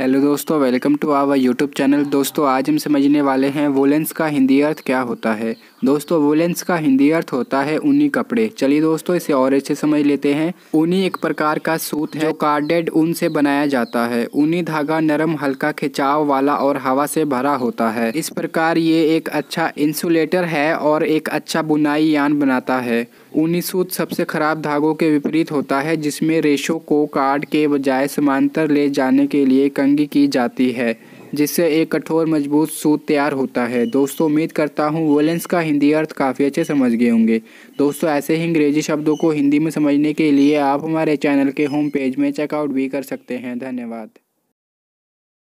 hello दोस्तों welcome to our YouTube channel दोस्तों आज हम समझने वाले हैं वोलेंस का हिंदी अर्थ क्या होता है दोस्तों वोलेंस का हिंदी अर्थ होता है ऊनी कपड़े चलिए दोस्तों इसे और अच्छे समझ लेते हैं ऊनी एक प्रकार का सूत है जो कार्डेड ऊन से बनाया जाता है ऊनी धागा नरम हल्का खिंचाव वाला और हवा से भरा होता है इस प्रकार ये एक अच्छा इंसुलेटर है और एक अच्छा बुनाई यान बनाता है ऊनी सूत सबसे खराब धागों के विपरीत होता है जिसमें रेशों को काट के बजाय समांतर ले जाने के लिए कंगी की जाती है जिससे एक कठोर मजबूत सूत तैयार होता है दोस्तों उम्मीद करता हूँ वोलेंस का हिंदी अर्थ काफ़ी अच्छे समझ गए होंगे दोस्तों ऐसे ही अंग्रेजी शब्दों को हिंदी में समझने के लिए आप हमारे चैनल के होम पेज में चेकआउट भी कर सकते हैं धन्यवाद